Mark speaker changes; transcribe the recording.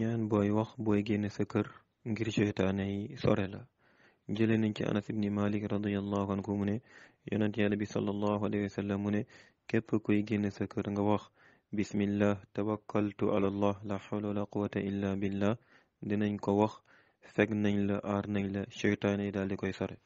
Speaker 1: ñaan booy wax booy génn sa kër ngir seytaane yi sore la jëlee nañ ci anas ibni malik radiallahu anhu mu ne yonent yàlla bi salallahu alayhi wa sallam mu ne képp kuy génn sa nga wax bismillah tawakkaltu ala allah la xawla wala quwata illa billah dinañ ko wax fekk nañ la aar nañ la seytaane yi daal di koy sore